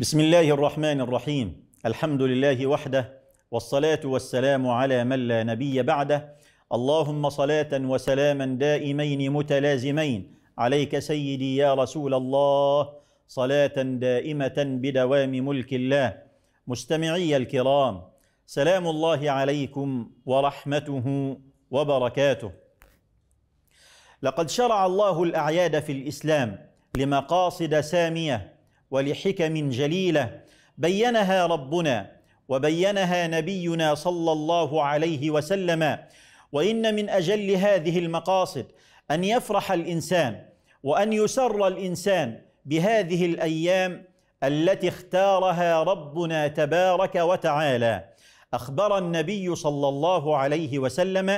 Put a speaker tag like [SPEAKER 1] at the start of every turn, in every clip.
[SPEAKER 1] بسم الله الرحمن الرحيم الحمد لله وحده والصلاه والسلام على من لا نبي بعده اللهم صلاه وسلاما دائمين متلازمين عليك سيدي يا رسول الله صلاه دائمه بدوام ملك الله مستمعي الكرام سلام الله عليكم ورحمته وبركاته لقد شرع الله الاعياد في الاسلام لمقاصد ساميه ولحكم جليله بينها ربنا وبينها نبينا صلى الله عليه وسلم وان من اجل هذه المقاصد ان يفرح الانسان وان يسر الانسان بهذه الايام التي اختارها ربنا تبارك وتعالى اخبر النبي صلى الله عليه وسلم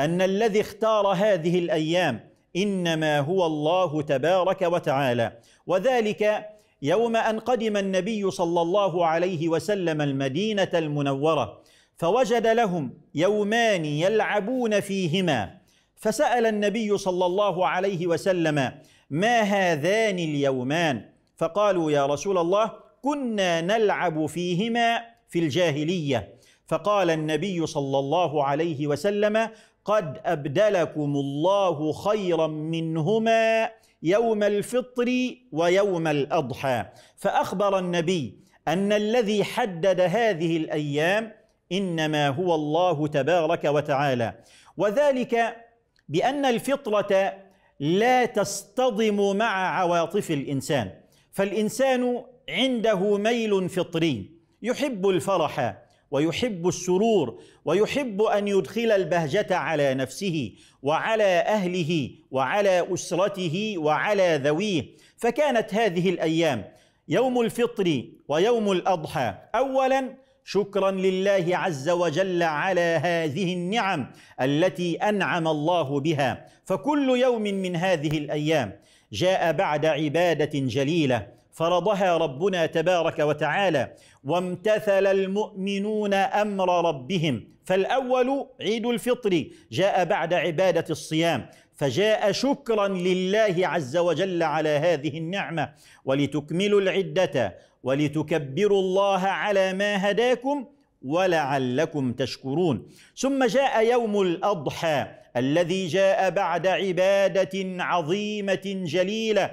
[SPEAKER 1] ان الذي اختار هذه الايام انما هو الله تبارك وتعالى وذلك يوم ان قدم النبي صلى الله عليه وسلم المدينه المنوره فوجد لهم يومان يلعبون فيهما فسال النبي صلى الله عليه وسلم ما هذان اليومان فقالوا يا رسول الله كنا نلعب فيهما في الجاهليه فقال النبي صلى الله عليه وسلم قد أبدلكم الله خيرا منهما يوم الفطر ويوم الأضحى فأخبر النبي أن الذي حدد هذه الأيام إنما هو الله تبارك وتعالى وذلك بأن الفطرة لا تصطدم مع عواطف الإنسان فالإنسان عنده ميل فطري يحب الفرح ويحب السرور ويحب ان يدخل البهجه على نفسه وعلى اهله وعلى اسرته وعلى ذويه فكانت هذه الايام يوم الفطر ويوم الاضحى اولا شكرا لله عز وجل على هذه النعم التي انعم الله بها فكل يوم من هذه الايام جاء بعد عباده جليله فرضها ربنا تبارك وتعالى وامتثل المؤمنون امر ربهم فالاول عيد الفطر جاء بعد عباده الصيام فجاء شكرا لله عز وجل على هذه النعمه ولتكملوا العده ولتكبروا الله على ما هداكم ولعلكم تشكرون ثم جاء يوم الاضحى الذي جاء بعد عباده عظيمه جليله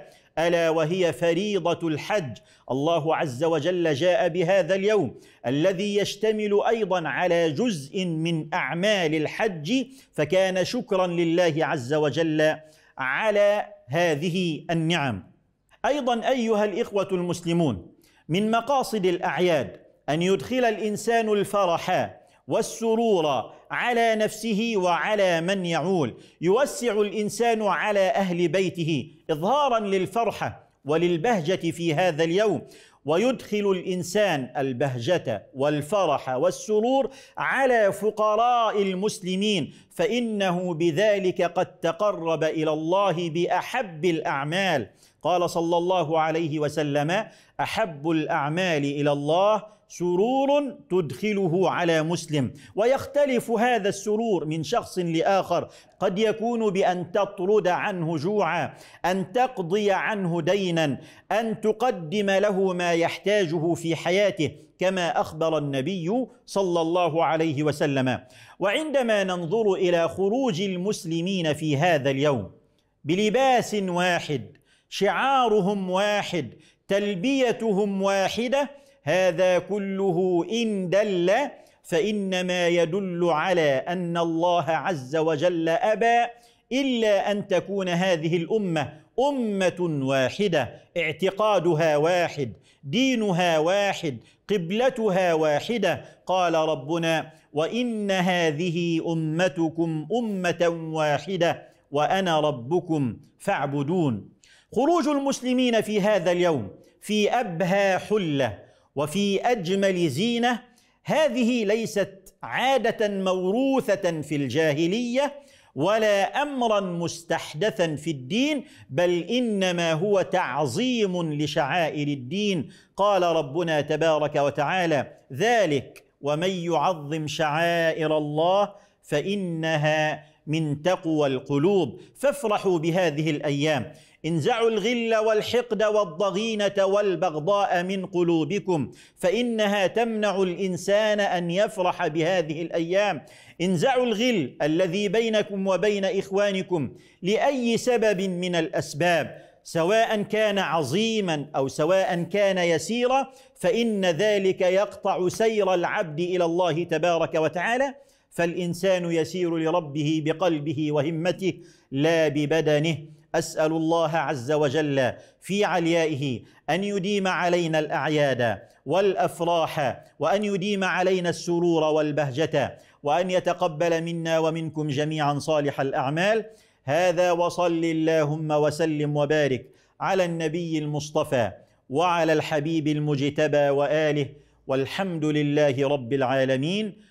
[SPEAKER 1] الا وهي فريضه الحج الله عز وجل جاء بهذا اليوم الذي يشتمل ايضا على جزء من اعمال الحج فكان شكرا لله عز وجل على هذه النعم ايضا ايها الاخوه المسلمون من مقاصد الاعياد ان يدخل الانسان الفرح والسرور على نفسه وعلى من يعول يوسع الانسان على اهل بيته اظهارا للفرحه وللبهجه في هذا اليوم ويدخل الانسان البهجه والفرح والسرور على فقراء المسلمين فانه بذلك قد تقرب الى الله باحب الاعمال قال صلى الله عليه وسلم احب الاعمال الى الله سرور تدخله على مسلم ويختلف هذا السرور من شخص لاخر قد يكون بان تطرد عنه جوعا ان تقضي عنه دينا ان تقدم له ما يحتاجه في حياته كما اخبر النبي صلى الله عليه وسلم وعندما ننظر الى خروج المسلمين في هذا اليوم بلباس واحد شعارهم واحد تلبيتهم واحده هذا كله ان دل فانما يدل على ان الله عز وجل ابى الا ان تكون هذه الامه امه واحده اعتقادها واحد دينها واحد قبلتها واحده قال ربنا وان هذه امتكم امه واحده وانا ربكم فاعبدون خروج المسلمين في هذا اليوم في ابهى حله وفي اجمل زينه هذه ليست عاده موروثه في الجاهليه ولا امرا مستحدثا في الدين بل انما هو تعظيم لشعائر الدين قال ربنا تبارك وتعالى ذلك ومن يعظم شعائر الله فانها من تقوى القلوب فافرحوا بهذه الايام انزعوا الغل والحقد والضغينة والبغضاء من قلوبكم فإنها تمنع الإنسان أن يفرح بهذه الأيام انزعوا الغل الذي بينكم وبين إخوانكم لأي سبب من الأسباب سواء كان عظيما او سواء كان يسيرا فان ذلك يقطع سير العبد الى الله تبارك وتعالى فالانسان يسير لربه بقلبه وهمته لا ببدنه اسال الله عز وجل في عليائه ان يديم علينا الاعياد والافراح وان يديم علينا السرور والبهجه وان يتقبل منا ومنكم جميعا صالح الاعمال هذا وصل اللهم وسلم وبارك على النبي المصطفى وعلى الحبيب المجتبى واله والحمد لله رب العالمين